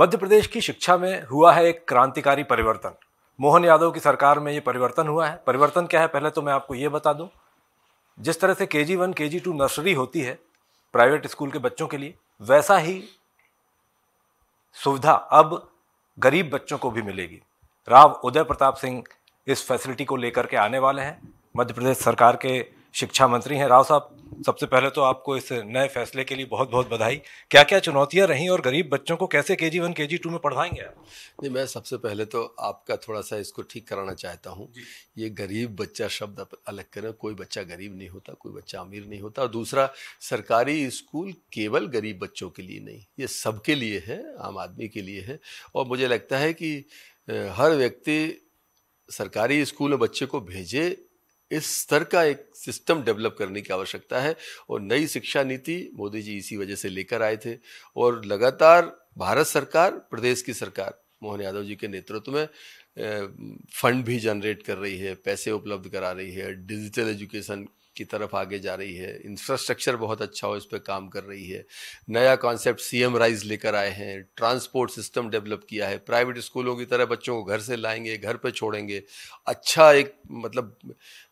मध्य प्रदेश की शिक्षा में हुआ है एक क्रांतिकारी परिवर्तन मोहन यादव की सरकार में ये परिवर्तन हुआ है परिवर्तन क्या है पहले तो मैं आपको ये बता दूं जिस तरह से के जी वन के जी टू नर्सरी होती है प्राइवेट स्कूल के बच्चों के लिए वैसा ही सुविधा अब गरीब बच्चों को भी मिलेगी राव उदय प्रताप सिंह इस फैसिलिटी को लेकर के आने वाले हैं मध्य प्रदेश सरकार के शिक्षा मंत्री हैं राव साहब सबसे पहले तो आपको इस नए फैसले के लिए बहुत बहुत बधाई क्या क्या चुनौतियां रहीं और गरीब बच्चों को कैसे के जी वन के जी टू में पढ़ाएंगे आप नहीं मैं सबसे पहले तो आपका थोड़ा सा इसको ठीक कराना चाहता हूँ ये गरीब बच्चा शब्द अलग करें कोई बच्चा गरीब नहीं होता कोई बच्चा अमीर नहीं होता और दूसरा सरकारी स्कूल केवल गरीब बच्चों के लिए नहीं ये सबके लिए है आम आदमी के लिए है और मुझे लगता है कि हर व्यक्ति सरकारी स्कूल में बच्चे को भेजे इस स्तर का एक सिस्टम डेवलप करने की आवश्यकता है और नई शिक्षा नीति मोदी जी इसी वजह से लेकर आए थे और लगातार भारत सरकार प्रदेश की सरकार मोहन यादव जी के नेतृत्व में फंड भी जनरेट कर रही है पैसे उपलब्ध करा रही है डिजिटल एजुकेशन की तरफ आगे जा रही है इंफ्रास्ट्रक्चर बहुत अच्छा हो इस पर काम कर रही है नया कॉन्सेप्ट सी एम राइज लेकर आए हैं ट्रांसपोर्ट सिस्टम डेवलप किया है प्राइवेट स्कूलों की तरह बच्चों को घर से लाएंगे घर पर छोड़ेंगे अच्छा एक मतलब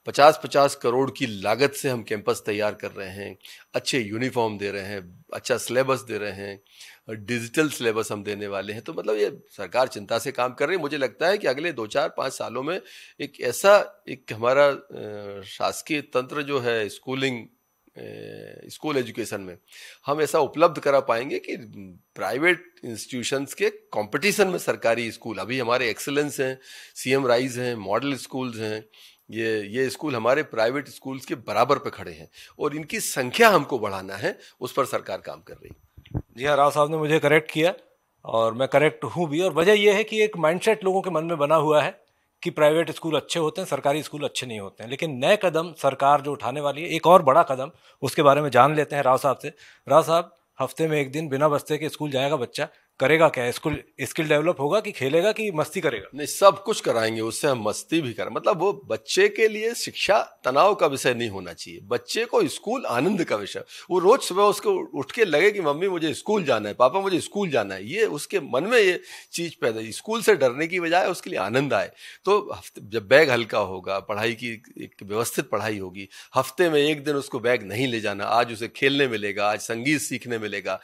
पचास पचास करोड़ की लागत से हम कैंपस तैयार कर रहे हैं अच्छे यूनिफॉर्म दे रहे हैं अच्छा सिलेबस दे रहे हैं डिजिटल सिलेबस हम देने वाले हैं तो मतलब ये सरकार चिंता से काम कर रही है मुझे लगता है कि अगले दो चार पाँच सालों में एक ऐसा एक हमारा शासकीय तंत्र जो है स्कूलिंग स्कूल एजुकेशन में हम ऐसा उपलब्ध करा पाएंगे कि प्राइवेट इंस्टीट्यूशंस के कंपटीशन में सरकारी स्कूल अभी हमारे एक्सेलेंस हैं सीएम राइज हैं मॉडल स्कूल्स हैं ये ये स्कूल हमारे प्राइवेट स्कूल्स के बराबर पे खड़े हैं और इनकी संख्या हमको बढ़ाना है उस पर सरकार काम कर रही जी हाँ राव साहब ने मुझे करेक्ट किया और मैं करेक्ट हूँ भी और वजह यह है कि एक माइंडसेट लोगों के मन में बना हुआ है कि प्राइवेट स्कूल अच्छे होते हैं सरकारी स्कूल अच्छे नहीं होते हैं लेकिन नए कदम सरकार जो उठाने वाली है एक और बड़ा कदम उसके बारे में जान लेते हैं राव साहब से राव साहब हफ्ते में एक दिन बिना बस्ते के स्कूल जाएगा बच्चा करेगा क्या स्किल स्किल डेवलप होगा कि खेलेगा कि मस्ती करेगा नहीं सब कुछ कराएंगे उससे हम मस्ती भी करें मतलब वो बच्चे के लिए शिक्षा तनाव का विषय नहीं होना चाहिए बच्चे को स्कूल आनंद का विषय वो रोज सुबह उसको उठ के लगे कि मम्मी मुझे स्कूल जाना है पापा मुझे स्कूल जाना है ये उसके मन में ये चीज़ पैदा स्कूल से डरने की बजाय उसके लिए आनंद आए तो जब बैग हल्का होगा पढ़ाई की एक व्यवस्थित पढ़ाई होगी हफ्ते में एक दिन उसको बैग नहीं ले जाना आज उसे खेलने मिलेगा आज संगीत सीखने मिलेगा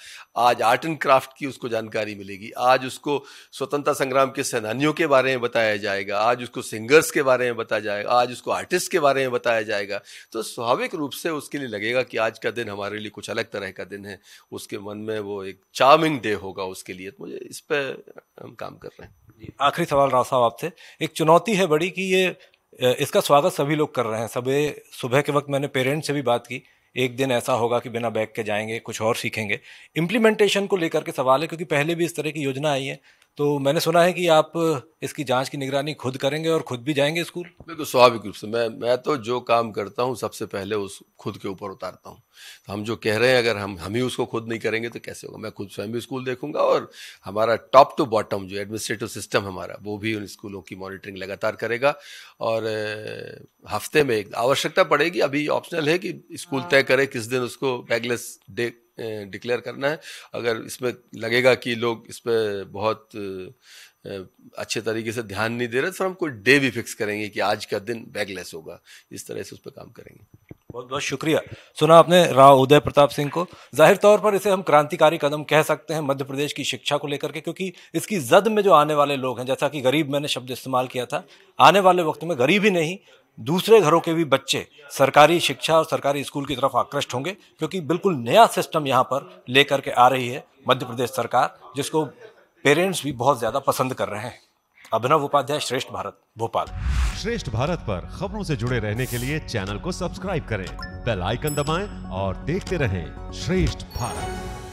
आज आर्ट एंड क्राफ्ट की उसको जानकारी जानकारी मिलेगी आज उसको स्वतंत्रता संग्राम के सेनानियों के बारे में बताया जाएगा आज उसको सिंगर्स के बारे में बताया जाएगा आज उसको आर्टिस्ट के बारे में बताया जाएगा तो स्वाभाविक रूप से उसके लिए लगेगा कि आज का दिन हमारे लिए कुछ अलग तरह का दिन है उसके मन में वो एक चार्मिंग डे होगा उसके लिए तो मुझे इस पर हम काम कर रहे हैं जी आखिरी सवाल राव साहब आपसे एक चुनौती है बड़ी कि ये इसका स्वागत सभी लोग कर रहे हैं सभी सुबह के वक्त मैंने पेरेंट्स से भी बात की एक दिन ऐसा होगा कि बिना बैग के जाएंगे कुछ और सीखेंगे इम्प्लीमेंटेशन को लेकर के सवाल है क्योंकि पहले भी इस तरह की योजना आई है तो मैंने सुना है कि आप इसकी जांच की निगरानी खुद करेंगे और खुद भी जाएंगे स्कूल बिल्कुल स्वाभाविक रूप से मैं मैं तो जो काम करता हूँ सबसे पहले उस खुद के ऊपर उतारता हूँ तो हम जो कह रहे हैं अगर हम हम ही उसको खुद नहीं करेंगे तो कैसे होगा मैं खुद स्वयं भी स्कूल देखूंगा और हमारा टॉप टू बॉटम जो एडमिनिस्ट्रेटिव सिस्टम हमारा वो भी उन स्कूलों की मॉनिटरिंग लगातार करेगा और हफ्ते में एक आवश्यकता पड़ेगी अभी ऑप्शनल है कि स्कूल हाँ। तय करे किस दिन उसको बैगलेस डे डिक्लेयर करना है अगर इसमें लगेगा कि लोग इस पर बहुत अच्छे तरीके से ध्यान नहीं दे रहे तो हम कोई डे भी फिक्स करेंगे कि आज का दिन बैगलेस होगा इस तरह से उस पर काम करेंगे बहुत बहुत शुक्रिया सुना आपने राव उदय प्रताप सिंह को जाहिर तौर पर इसे हम क्रांतिकारी कदम कह सकते हैं मध्य प्रदेश की शिक्षा को लेकर के क्योंकि इसकी जद में जो आने वाले लोग हैं जैसा कि गरीब मैंने शब्द इस्तेमाल किया था आने वाले वक्त में गरीब ही नहीं दूसरे घरों के भी बच्चे सरकारी शिक्षा और सरकारी स्कूल की तरफ आकृष्ट होंगे क्योंकि बिल्कुल नया सिस्टम यहाँ पर लेकर के आ रही है मध्य प्रदेश सरकार जिसको पेरेंट्स भी बहुत ज़्यादा पसंद कर रहे हैं अभिनव उपाध्याय श्रेष्ठ भारत भोपाल श्रेष्ठ भारत पर खबरों से जुड़े रहने के लिए चैनल को सब्सक्राइब करें बेल आइकन दबाएं और देखते रहें श्रेष्ठ भारत